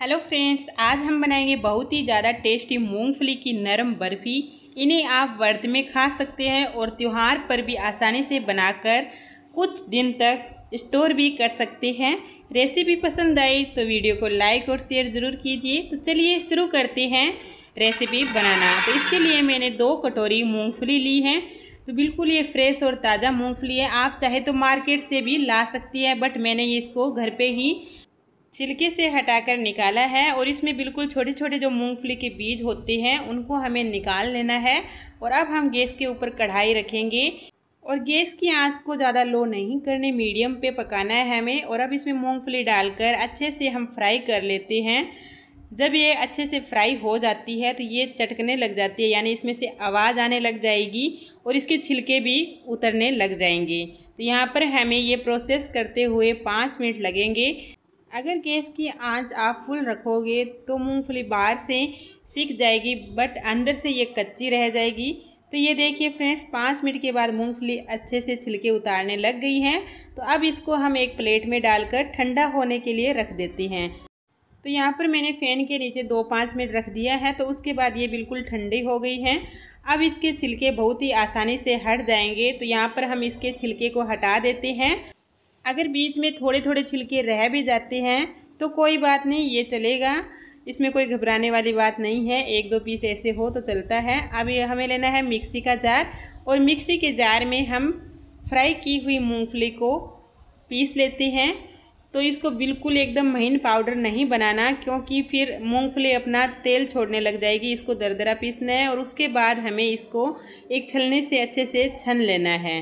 hello friends आज हम बनाएंगे बहुत ही ज़्यादा टेस्टी मूंगफली की नरम बर्फ़ी इन्हें आप व्रत में खा सकते हैं और त्यौहार पर भी आसानी से बनाकर कुछ दिन तक स्टोर भी कर सकते हैं रेसिपी पसंद आई तो वीडियो को लाइक और शेयर ज़रूर कीजिए तो चलिए शुरू करते हैं रेसिपी बनाना तो इसके लिए मैंने दो कटोरी मूँगफली ली है तो बिल्कुल ये फ्रेश और ताज़ा मूँगफली है आप चाहे तो मार्केट से भी ला सकती है बट मैंने इसको घर पर ही छिलके से हटाकर निकाला है और इसमें बिल्कुल छोटे छोटे जो मूंगफली के बीज होते हैं उनको हमें निकाल लेना है और अब हम गैस के ऊपर कढ़ाई रखेंगे और गैस की आंच को ज़्यादा लो नहीं करने मीडियम पे पकाना है हमें और अब इसमें मूंगफली डालकर अच्छे से हम फ्राई कर लेते हैं जब ये अच्छे से फ्राई हो जाती है तो ये चटकने लग जाती है यानी इसमें से आवाज़ आने लग जाएगी और इसके छिलके भी उतरने लग जाएंगे तो यहाँ पर हमें ये प्रोसेस करते हुए पाँच मिनट लगेंगे अगर गैस की आंच आप फुल रखोगे तो मूंगफली बाहर से सीख जाएगी बट अंदर से ये कच्ची रह जाएगी तो ये देखिए फ्रेंड्स पाँच मिनट के बाद मूंगफली अच्छे से छिलके उतारने लग गई हैं तो अब इसको हम एक प्लेट में डालकर ठंडा होने के लिए रख देते हैं तो यहाँ पर मैंने फ़ैन के नीचे दो पाँच मिनट रख दिया है तो उसके बाद ये बिल्कुल ठंडी हो गई है अब इसके छिलके बहुत ही आसानी से हट जाएंगे तो यहाँ पर हम इसके छिलके को हटा देते हैं अगर बीच में थोड़े थोड़े छिलके रह भी जाते हैं तो कोई बात नहीं ये चलेगा इसमें कोई घबराने वाली बात नहीं है एक दो पीस ऐसे हो तो चलता है अब ये हमें लेना है मिक्सी का जार और मिक्सी के जार में हम फ्राई की हुई मूंगफली को पीस लेते हैं तो इसको बिल्कुल एकदम महीन पाउडर नहीं बनाना क्योंकि फिर मूंगफली अपना तेल छोड़ने लग जाएगी इसको दरदरा पीसना है और उसके बाद हमें इसको एक छलने से अच्छे से छन लेना है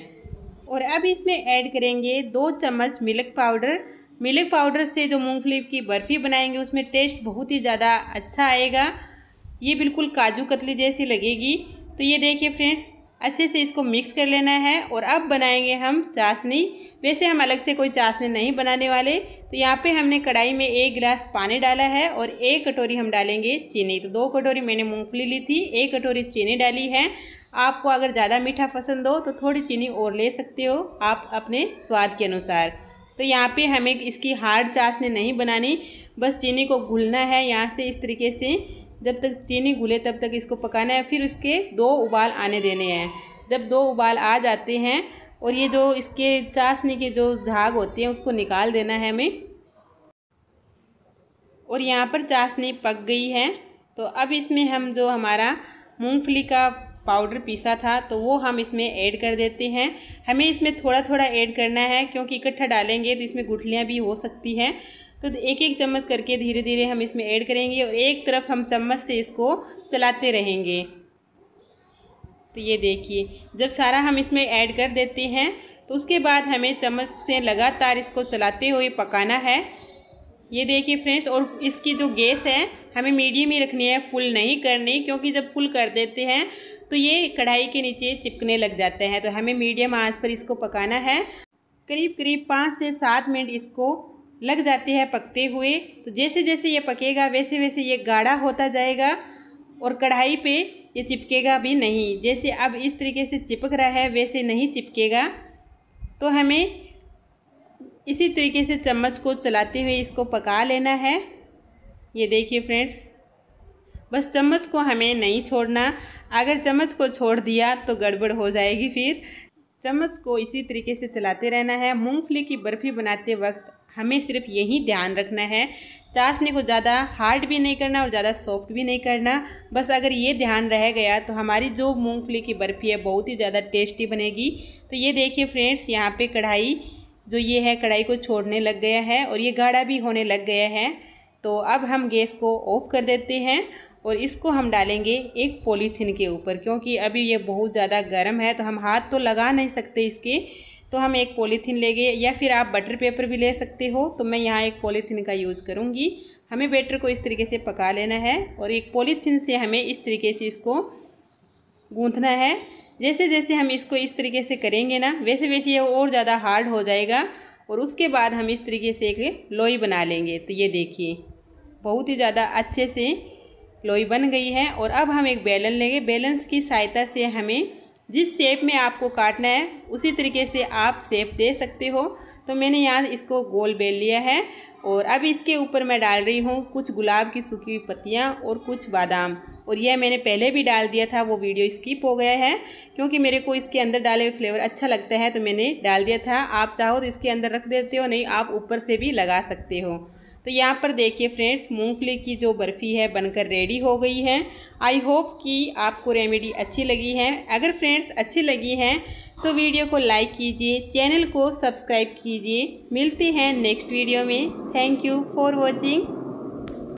और अब इसमें ऐड करेंगे दो चम्मच मिल्क पाउडर मिल्क पाउडर से जो मूंगफली की बर्फ़ी बनाएंगे उसमें टेस्ट बहुत ही ज़्यादा अच्छा आएगा ये बिल्कुल काजू कतली जैसी लगेगी तो ये देखिए फ्रेंड्स अच्छे से इसको मिक्स कर लेना है और अब बनाएंगे हम चाशनी वैसे हम अलग से कोई चाशनी नहीं बनाने वाले तो यहाँ पे हमने कढ़ाई में एक गिलास पानी डाला है और एक कटोरी हम डालेंगे चीनी तो दो कटोरी मैंने मूंगफली ली थी एक कटोरी चीनी डाली है आपको अगर ज़्यादा मीठा पसंद हो तो थोड़ी चीनी और ले सकते हो आप अपने स्वाद के अनुसार तो यहाँ पे हमें इसकी हार्ड चाशनी नहीं बनानी बस चीनी को घुलना है यहाँ से इस तरीके से जब तक चीनी घुले तब तक इसको पकाना है फिर उसके दो उबाल आने देने हैं जब दो उबाल आ जाते हैं और ये जो इसके चाशनी के जो झाग होते हैं उसको निकाल देना है हमें और यहाँ पर चाशनी पक गई है तो अब इसमें हम जो हमारा मूंगफली का पाउडर पीसा था तो वो हम इसमें ऐड कर देते हैं हमें इसमें थोड़ा थोड़ा ऐड करना है क्योंकि इकट्ठा डालेंगे तो इसमें गुठलियाँ भी हो सकती हैं तो एक एक चम्मच करके धीरे धीरे हम इसमें ऐड करेंगे और एक तरफ हम चम्मच से इसको चलाते रहेंगे तो ये देखिए जब सारा हम इसमें ऐड कर देते हैं तो उसके बाद हमें चम्मच से लगातार इसको चलाते हुए पकाना है ये देखिए फ्रेंड्स और इसकी जो गैस है हमें मीडियम ही रखनी है फुल नहीं करनी क्योंकि जब फुल कर देते हैं तो ये कढ़ाई के नीचे चिपकने लग जाते हैं तो हमें मीडियम आंच पर इसको पकाना है करीब करीब पाँच से सात मिनट इसको लग जाते हैं पकते हुए तो जैसे जैसे ये पकेगा वैसे वैसे ये गाढ़ा होता जाएगा और कढ़ाई पर ये चिपकेगा भी नहीं जैसे अब इस तरीके से चिपक रहा है वैसे नहीं चिपकेगा तो हमें इसी तरीके से चम्मच को चलाते हुए इसको पका लेना है ये देखिए फ्रेंड्स बस चम्मच को हमें नहीं छोड़ना अगर चम्मच को छोड़ दिया तो गड़बड़ हो जाएगी फिर चम्मच को इसी तरीके से चलाते रहना है मूंगफली की बर्फ़ी बनाते वक्त हमें सिर्फ यही ध्यान रखना है चाशनी को ज़्यादा हार्ड भी नहीं करना और ज़्यादा सॉफ्ट भी नहीं करना बस अगर ये ध्यान रह गया तो हमारी जो मूंगफली की बर्फ़ी है बहुत ही ज़्यादा टेस्टी बनेगी तो ये देखिए फ्रेंड्स यहाँ पे कढ़ाई जो ये है कढ़ाई को छोड़ने लग गया है और ये गाढ़ा भी होने लग गया है तो अब हम गैस को ऑफ़ कर देते हैं और इसको हम डालेंगे एक पॉलीथीन के ऊपर क्योंकि अभी ये बहुत ज़्यादा गर्म है तो हम हाथ तो लगा नहीं सकते इसके तो हम एक पॉलीथीन गए या फिर आप बटर पेपर भी ले सकते हो तो मैं यहाँ एक पॉलीथीन का यूज़ करूँगी हमें बैटर को इस तरीके से पका लेना है और एक पॉलीथीन से हमें इस तरीके से इसको गूँथना है जैसे जैसे हम इसको इस तरीके से करेंगे ना वैसे वैसे ये और ज़्यादा हार्ड हो जाएगा और उसके बाद हम इस तरीके से एक लोई बना लेंगे तो ये देखिए बहुत ही ज़्यादा अच्छे से लोई बन गई है और अब हम एक बेलन लेंगे बैलेंस की सहायता से हमें जिस शेप में आपको काटना है उसी तरीके से आप शेप दे सकते हो तो मैंने यहाँ इसको गोल बेल लिया है और अब इसके ऊपर मैं डाल रही हूँ कुछ गुलाब की सूखी पत्तियाँ और कुछ बादाम और यह मैंने पहले भी डाल दिया था वो वीडियो स्किप हो गया है क्योंकि मेरे को इसके अंदर डाले हुए फ्लेवर अच्छा लगता है तो मैंने डाल दिया था आप चाहो तो इसके अंदर रख देते हो नहीं आप ऊपर से भी लगा सकते हो तो यहाँ पर देखिए फ्रेंड्स मूंगफली की जो बर्फ़ी है बनकर रेडी हो गई है आई होप कि आपको रेमेडी अच्छी लगी है अगर फ्रेंड्स अच्छी लगी है तो वीडियो को लाइक कीजिए चैनल को सब्सक्राइब कीजिए मिलते हैं नेक्स्ट वीडियो में थैंक यू फॉर वॉचिंग